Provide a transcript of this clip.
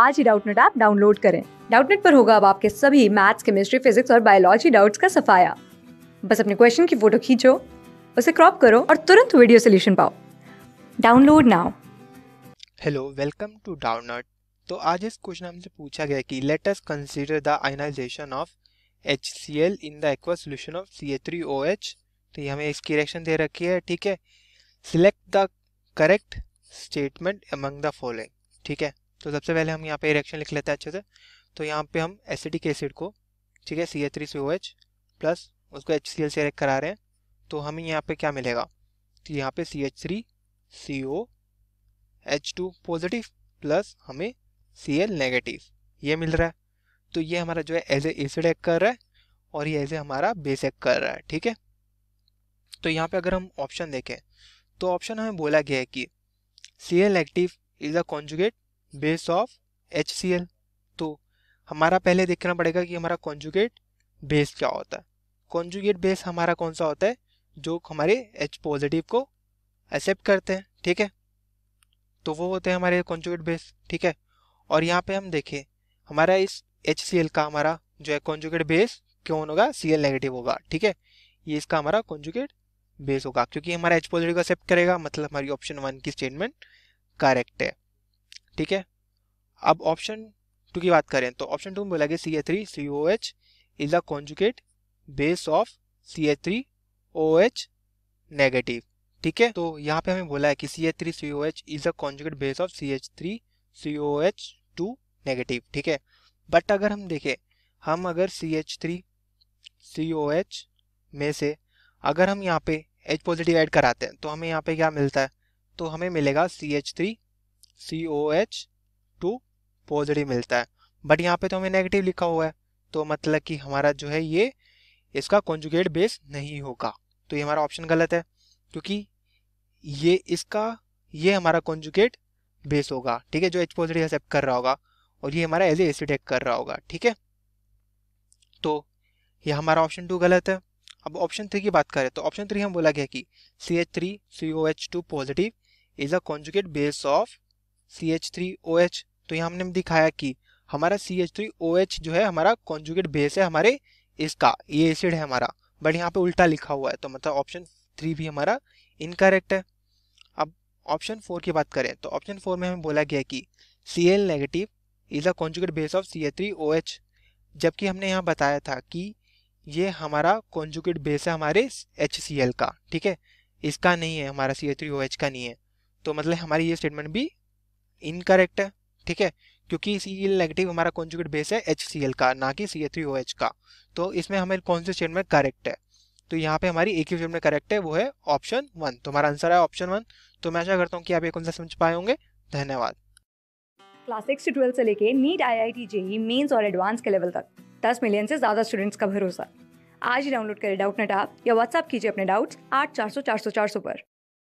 आज ही Doubtnut app download करें डाउटनेट पर होगा अब आपके सभी मैथ्स केमिस्ट्री फिजिक्स और बायोलॉजी डाउट्स का सफाया बस अपने क्वेश्चन की फोटो खींचो उसे क्रॉप करो और तुरंत वीडियो सोल्यूशन पाओ download now hello welcome to download तो आज इस क्वेश्चन हमसे पूछा गया कि let us consider the ionization of HCl in the aqua solution of CA3OH तो ये हमें इसकी रिएक्शन दे रखी है ठीक है select the correct statement among the following ठीक है तो सबसे पहले हम यहाँ पे रिएक्शन लिख लेते हैं अच्छे से तो यहाँ पे हम एसिडिक एसिड को ठीक है C H three C O H plus उसको एच सी एल से रिएक्ट करा रहे हैं तो हमें यहाँ पे क्या मिलेगा तो यहाँ पे C H three C O H two positive plus हमें सी एल नेगेटिव ये मिल रहा है तो ये हमारा जो है एज ए एसिड एक्ट कर रहा है और ये एज ए हमारा बेस एक्ट कर रहा है ठीक है तो यहाँ पे अगर हम ऑप्शन देखें तो ऑप्शन हमें बोला गया है कि C L active is a conjugate base of H C L तो हमारा पहले देखना पड़ेगा कि हमारा कॉन्जुगेट बेस क्या होता है कॉन्जुगेट बेस हमारा कौन सा होता है जो हमारे एच पॉजिटिव को एक्सेप्ट करते हैं ठीक है तो वो होते हैं हमारे कॉन्जुगेट बेस ठीक है और यहाँ पे हम देखें हमारा इस एच सी एल का हमारा जो है कॉन्जुगेट बेस क्यों होगा सी एल नेगेटिव होगा ठीक है ये इसका हमारा कॉन्जुगेट बेस होगा क्योंकि हमारा एच पॉजिटिव को एक्सेप्ट करेगा मतलब हमारी ऑप्शन वन की स्टेटमेंट करेक्ट है ठीक है अब ऑप्शन टू की बात करें तो ऑप्शन टू में बोला गया C A three C O H is the conjugate base of C A three O H negative ठीक है तो यहाँ पे हमें बोला है कि C H three C O H is the conjugate base of C H three C O H two negative ठीक है बट अगर हम देखें हम अगर C H three C O H में से अगर हम यहाँ पे एच पॉजिटिव ऐड कराते हैं तो हमें यहाँ पे क्या मिलता है तो हमें मिलेगा C H three C O H two positive मिलता है बट यहाँ पे तो हमें नेगेटिव लिखा हुआ है तो मतलब कि हमारा जो है ये इसका कॉन्जुगेट बेस नहीं होगा तो ये हमारा ऑप्शन गलत है क्योंकि ये इसका ये हमारा कॉन्जुगेट बेस होगा ठीक है जो एच पॉजिटिव एक्सेप्ट कर रहा होगा और ये हमारा एज ए एसिडेक कर रहा होगा ठीक है तो ये हमारा ऑप्शन टू गलत है अब ऑप्शन थ्री की बात करें तो ऑप्शन थ्री हम बोला गया कि C H three C O H two positive is a conjugate base of C H three O H तो यहाँ हमने दिखाया कि हमारा C H three O H जो है हमारा कॉन्जुगेट बेस है हमारे इसका ये एसिड है हमारा बट यहाँ पे उल्टा लिखा हुआ है तो मतलब ऑप्शन थ्री भी हमारा इनकरेक्ट है अब ऑप्शन फोर की बात करें तो ऑप्शन फोर में हमें बोला गया कि C L negative is a conjugate base of C H three O H जबकि हमने यहाँ बताया था कि ये हमारा कॉन्जुगेट बेस है हमारे एच सी एल का ठीक है इसका नहीं है हमारा C H three O H का नहीं है तो मतलब हमारी ये स्टेटमेंट भी इनकरेक्ट है ठीक है क्योंकि सी एल नेगेटिव हमारा कॉन्जुगेट बेस है एच सी एल का ना कि सी ए थ्री ओ एच का तो इसमें हमें कौन से स्टेटमेंट करेक्ट है तो यहाँ पे हमारी एक ही स्टेटमेंट करेक्ट है वो है ऑप्शन वन तो हमारा आंसर है ऑप्शन वन तो मैं आशा करता हूँ कि आप ये कौन सा समझ पाए होंगे धन्यवाद क्लास सिक्स से ट्वेल्थ से लेके NEET I I T JEE Mains और एडवांस के लेवल तक दस मिलियन से ज़्यादा स्टूडेंट्स का भरोसा आज ही डाउनलोड करें डाउट नेट आप या व्हाट्सअप कीजिए अपने डाउट्स आठ चार सौ चार सौ चार सौ पर